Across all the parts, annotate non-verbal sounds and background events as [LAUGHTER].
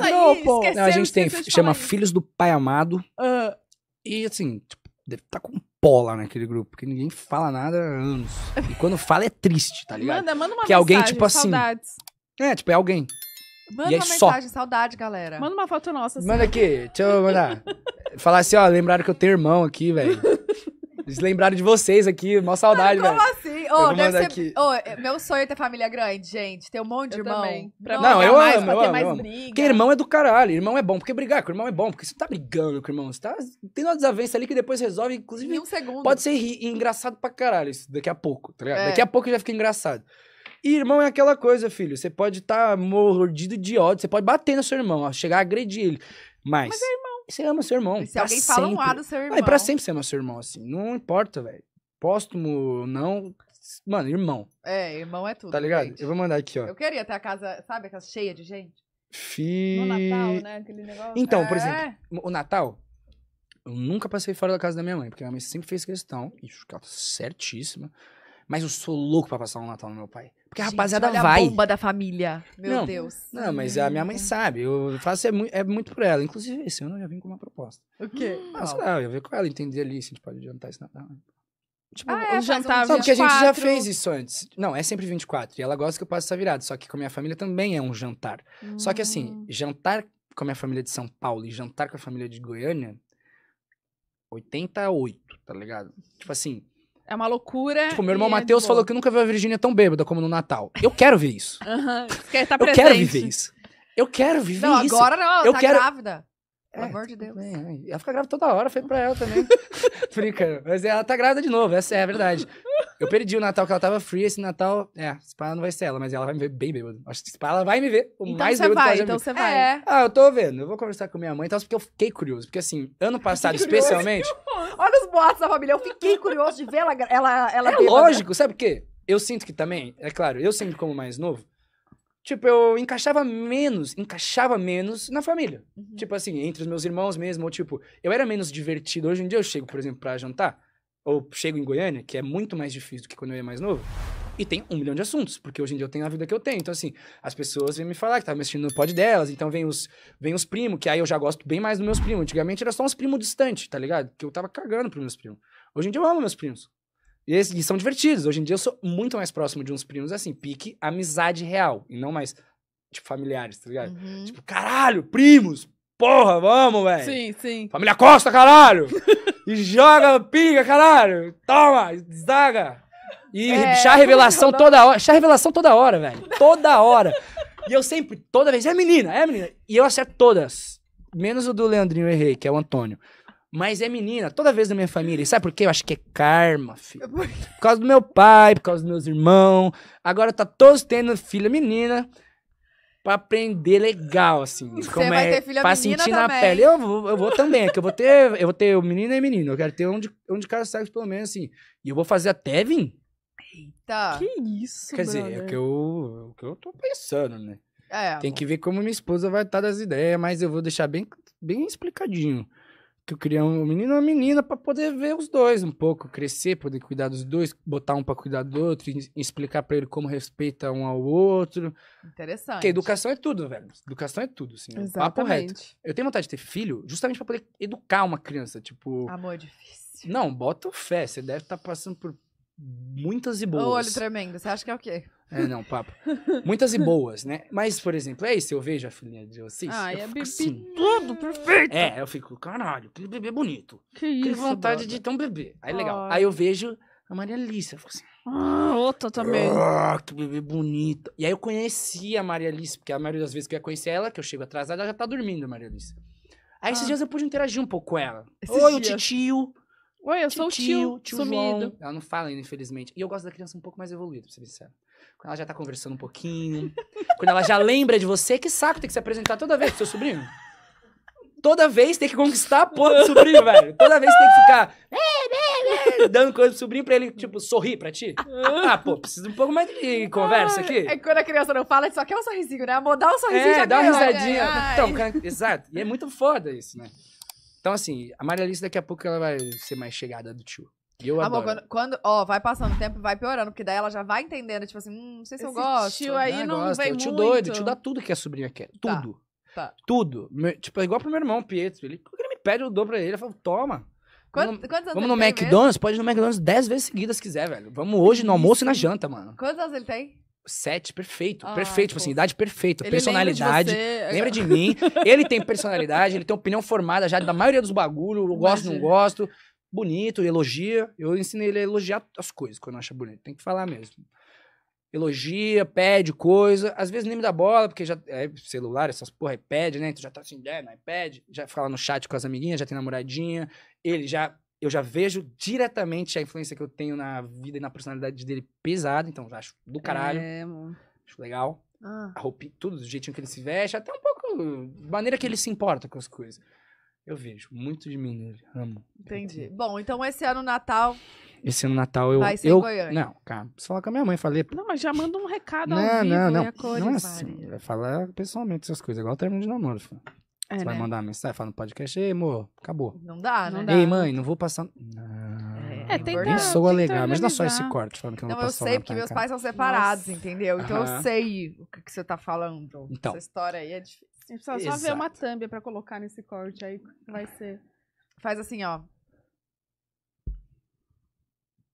aí, Não, a gente tem, chama Filhos do Pai Amado. Uh. E assim, tipo, deve estar tá com pó lá naquele grupo, porque ninguém fala nada há anos. E quando fala é triste, tá ligado? Manda, manda uma que mensagem, alguém, tipo assim. Saudades. É, tipo, é alguém. Manda uma mensagem, só. saudade, galera. Manda uma foto nossa. Assim. Manda aqui, deixa eu mandar. [LAUGHS] Falar assim, ó, lembraram que eu tenho irmão aqui, velho. Eles lembraram de vocês aqui, mó saudade, velho oh, deve ser... Aqui... Oh, meu sonho é ter família grande, gente. Ter um monte de eu irmão. Pra não, é eu mais, amo, eu amo, amo. Porque irmão é do caralho. Irmão é bom. Porque brigar com o irmão é bom. Porque você tá brigando com o irmão. Você tá tendo uma desavença ali que depois resolve. Inclusive, em um segundo. pode ser ri... engraçado pra caralho isso daqui a pouco, tá ligado? É. Daqui a pouco já fica engraçado. E irmão é aquela coisa, filho. Você pode estar tá mordido de ódio. Você pode bater no seu irmão, ó, chegar a agredir ele. Mas... Mas é irmão. Você ama seu irmão. E se alguém sempre. fala um ar do seu irmão. Ah, pra sempre você ama seu irmão, assim. Não importa, velho. Póstumo, não. Mano, irmão. É, irmão é tudo. Tá ligado? Gente. Eu vou mandar aqui, ó. Eu queria ter a casa, sabe, a casa cheia de gente? Fi... No Natal, né? Aquele negócio. Então, é. por exemplo, o Natal, eu nunca passei fora da casa da minha mãe, porque minha mãe sempre fez questão, isso ficava tá certíssima. Mas eu sou louco pra passar um Natal no meu pai. Porque a gente, rapaziada olha vai. A bomba da família. Meu não, Deus. Não, mas a minha mãe hum. sabe. Eu faço é muito, é muito por ela. Inclusive, esse ano eu já vim com uma proposta. O quê? Mas, ah, sei lá, eu ia ver com ela, entender ali se a gente pode adiantar esse Natal. Né? Tipo, ah, é, um jantar Não, porque a gente já fez isso antes. Não, é sempre 24. E ela gosta que eu possa estar virada. Só que com a minha família também é um jantar. Hum. Só que assim, hum. jantar com a minha família de São Paulo e jantar com a família de Goiânia, 88, tá ligado? Tipo assim. É uma loucura. Tipo, meu irmão é Matheus falou que nunca viu a Virgínia tão bêbada como no Natal. Eu quero ver isso. Uhum. Quer estar tá presente. Eu quero viver isso. Eu quero viver não, isso. Agora não, eu tá quero... grávida. Pelo é, amor de Deus. Bem, é. ela fica grávida toda hora, foi pra ela também. [LAUGHS] Brincando. Mas ela tá grávida de novo, essa é a verdade. Eu perdi o Natal que ela tava free, esse Natal. É, se pá não vai ser ela, mas ela vai me ver bem bêbado. Acho que se pá ela vai me ver. O então mais você vai, então você vai. É. Ah, eu tô vendo. Eu vou conversar com minha mãe, então, porque eu fiquei curioso. Porque assim, ano [LAUGHS] passado, especialmente. Olha os boatos da família, eu fiquei curioso de ver ela. ela, ela é bêbada. lógico, sabe o quê? Eu sinto que também, é claro, eu sempre como mais novo tipo, eu encaixava menos, encaixava menos na família. Uhum. Tipo assim, entre os meus irmãos mesmo, ou tipo, eu era menos divertido. Hoje em dia eu chego, por exemplo, para jantar, ou chego em Goiânia, que é muito mais difícil do que quando eu era mais novo. E tem um milhão de assuntos, porque hoje em dia eu tenho a vida que eu tenho. Então, assim, as pessoas vêm me falar que estavam tá assistindo no pod delas, então vem os, vem os primos, que aí eu já gosto bem mais dos meus primos. Antigamente era só uns primos distantes, tá ligado? Que eu tava cagando pros meus primos. Hoje em dia eu amo meus primos. E, e são divertidos. Hoje em dia eu sou muito mais próximo de uns primos assim, pique amizade real. E não mais, tipo, familiares, tá ligado? Uhum. Tipo, caralho, primos, porra, vamos, velho. Sim, sim. Família Costa, caralho. [LAUGHS] e joga, pinga, caralho. Toma, zaga. E é, chá [LAUGHS] revelação toda hora. Chá revelação toda hora, velho. Toda hora. e eu sempre, toda vez, é menina, é menina. E eu acerto todas. Menos o do Leandrinho Errei, que é o Antônio. Mas é menina, toda vez na minha família. E sabe por quê? Eu acho que é karma, filho. É por causa do meu pai, por causa dos meus irmãos. Agora tá todos tendo filha menina pra aprender legal, assim. Você como vai é, ter filha pra sentir também. na pele. Eu vou, eu vou também, que eu vou ter, eu vou ter o menino e menino. Eu quero ter onde, de, um de cada sexo, pelo menos, assim. E eu vou fazer até vir. Eita! Que isso, Quer brother. dizer, é o que, eu, é o que eu tô pensando, né? É, Tem amor. que ver como minha esposa vai estar das ideias, mas eu vou deixar bem, bem explicadinho que eu queria um menino e uma menina para poder ver os dois um pouco, crescer, poder cuidar dos dois, botar um para cuidar do outro, explicar para ele como respeita um ao outro. Interessante. Porque educação é tudo, velho. Educação é tudo, assim. Exatamente. É um papo reto. Eu tenho vontade de ter filho justamente para poder educar uma criança, tipo. Amor é difícil. Não, bota o fé. Você deve estar tá passando por muitas e boas. O olho tremendo, você acha que é o quê? É, não, papo. Muitas e boas, né? Mas, por exemplo, é isso, eu vejo a filhinha de vocês. Ah, é bebê assim, tudo perfeito. É, eu fico, caralho, que bebê bonito. Que isso. Que vontade boda. de ter um bebê. Aí, legal. Ai. Aí eu vejo a Maria Alice, eu fico assim. Ah, outra também. Ah, que bebê bonita. E aí eu conheci a Maria Alice, porque a maioria das vezes que eu ia conhecer ela, que eu chego atrasada, ela já tá dormindo, a Maria Alice. Aí esses ah. dias eu pude interagir um pouco com ela. Esses Oi, dias. o titio. Oi, eu tio, sou o tio, tio, tio João. Ela não fala ainda, infelizmente. E eu gosto da criança um pouco mais evoluída, pra ser sincero. Quando ela já tá conversando um pouquinho. [LAUGHS] quando ela já lembra de você, que saco tem que se apresentar toda vez pro seu sobrinho. Toda vez tem que conquistar a porra do sobrinho, velho. Toda vez tem que ficar dando coisa pro sobrinho pra ele, tipo, sorrir pra ti. Ah, pô, precisa um pouco mais de conversa ah, aqui. É quando a criança não fala, só quer um sorrisinho, né? Amor, dá um sorrisinho é, já dá uma né? risadinha. Então, cara, exato. E é muito foda isso, né? Então, assim, a Maria Alice daqui a pouco ela vai ser mais chegada do tio. E eu Amor, tá adoro. quando, quando, ó, vai passando o tempo vai piorando, porque daí ela já vai entendendo, tipo assim, hum, não sei se eu gosto. tio aí né, não, não gosta. vem o tio muito. doido, o tio dá tudo que a sobrinha quer. Tá, tudo. Tá. Tudo. Meu- tipo, é igual pro meu irmão, Pietro. Ele, quando ele me pede, eu dou pra ele. Ele falo, toma. Quantos, Vamos, quantos anos vamos no mesmo? McDonald's? Pode ir no McDonald's 10 vezes seguidas se quiser, velho. Vamos hoje [LAUGHS] no almoço e na janta, mano. Quantos anos ele tem? Sete, perfeito, ah, perfeito, tipo assim, tipo, idade perfeita, personalidade, lembra de, é. lembra de mim, ele tem personalidade, ele tem opinião formada já da maioria dos bagulho, eu gosto, não gosto, bonito, elogia, eu ensinei ele a elogiar as coisas quando acha bonito, tem que falar mesmo. Elogia, pede coisa, às vezes nem me dá bola, porque já é celular, essas porra, iPad, né, tu já tá assim, é, no iPad, já fala no chat com as amiguinhas, já tem namoradinha, ele já eu já vejo diretamente a influência que eu tenho na vida e na personalidade dele pesado, então já acho do caralho. É, mano. Acho legal. Ah. A roupa, tudo, do jeitinho que ele se veste, até um pouco. maneira que ele se importa com as coisas. Eu vejo muito de mim nele. Amo. Entendi. Bom, então esse ano Natal. Esse ano Natal eu. Vai ser eu, Goiânia. Não, cara. Preciso falar com a minha mãe. Falei. Não, mas já manda um recado não, ao vivo, não, não. Né? não é assim. Vai falar pessoalmente essas coisas, igual o termo de namoro. Filho. É, você né? vai mandar mensagem, fala no podcast, ei, amor, acabou. Não dá, né? dá ei, mãe, não vou passar. Não, é, tem Nem soa legal. não só esse corte falando que eu não, não vou passar. Não, eu sei, porque meus pais são separados, Nossa. entendeu? Então eu sei o que, que você tá falando. Então. Essa história aí é difícil. A gente precisa só ver uma thumb pra colocar nesse corte aí, vai ser. Faz assim, ó.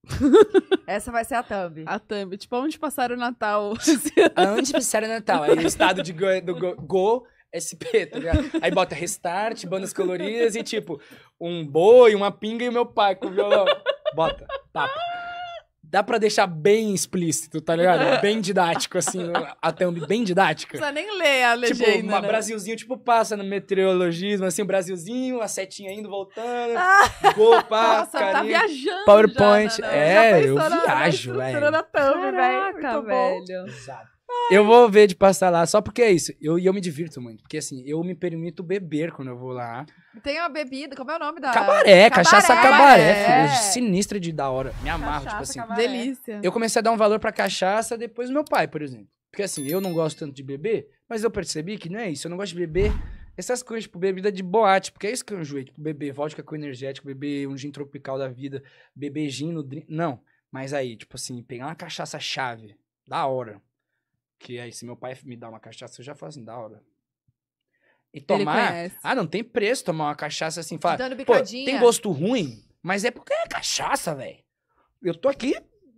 [LAUGHS] Essa vai ser a thumb. A thumb. Tipo, onde passaram o Natal? [LAUGHS] onde passaram o Natal? aí o estado de go, do go, go SP, tá ligado? Aí bota restart, bandas coloridas e tipo, um boi, uma pinga e o meu pai com o violão. Bota, tapa. Dá pra deixar bem explícito, tá ligado? Bem didático, assim, a thumb bem didática. Não precisa nem ler a tipo, legenda, Tipo, uma né? Brasilzinho, tipo, passa no meteorologismo, assim, Brasilzinho, a setinha indo, voltando, ah! gol, pá, [LAUGHS] Nossa, tá viajando PowerPoint. já, né? já é, tá eu viajo, estrutura velho. da thumb, velho. Caraca, Muito bom. velho. Exato. Eu vou ver de passar lá, só porque é isso. E eu, eu me divirto muito, porque assim, eu me permito beber quando eu vou lá. Tem uma bebida, como é o nome da. Cabaré, cabaré cachaça cabaré, cabaré filho, sinistra de da hora. Me amarro, cachaça, tipo assim. Cabaré. Delícia. Eu comecei a dar um valor pra cachaça depois do meu pai, por exemplo. Porque assim, eu não gosto tanto de beber, mas eu percebi que não é isso. Eu não gosto de beber essas coisas, tipo, bebida de boate, porque é isso que eu enjoei. Tipo, beber vodka com energético, beber um gin tropical da vida, beber gin no drink. Não. Mas aí, tipo assim, pegar uma cachaça chave, da hora que aí, se meu pai me dá uma cachaça, eu já faço assim, da hora. E tomar. Ah, não tem preço tomar uma cachaça assim. Fala, Dando Pô, tem gosto ruim, mas é porque é cachaça, velho. Eu tô aqui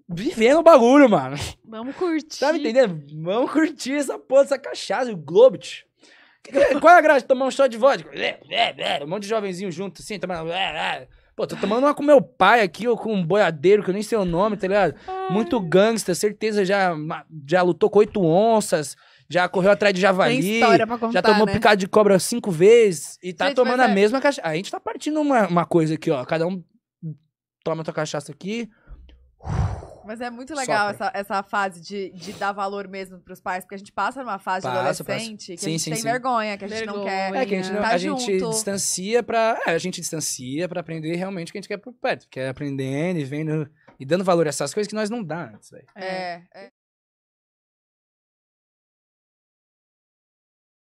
vivendo o bagulho, mano. Vamos curtir. Tá me entendendo? Vamos curtir essa porra, essa cachaça, o Globit. É? Qual é a graça de tomar um shot de vodka? É, é, um monte de jovenzinho junto, assim, tomando. Pô, tô tomando uma com meu pai aqui, ou com um boiadeiro, que eu nem sei o nome, tá ligado? Ai. Muito gangsta, certeza já, já lutou com oito onças, já correu atrás de javali, Tem história pra contar, já tomou né? picado de cobra cinco vezes e tá gente, tomando a é... mesma cachaça. A gente tá partindo uma, uma coisa aqui, ó. Cada um toma tua cachaça aqui. Uf mas é muito legal essa, essa, fase de, de dar valor mesmo pros pais, porque a gente passa numa fase passa, de adolescente passa. que sim, a gente sim, tem sim. vergonha, que a gente vergonha. não quer. É que a gente, não, tá a gente distancia pra. É, a gente distancia pra aprender realmente o que a gente quer por perto. Quer é aprendendo e vendo e dando valor a essas coisas que nós não dá antes, É, é. é.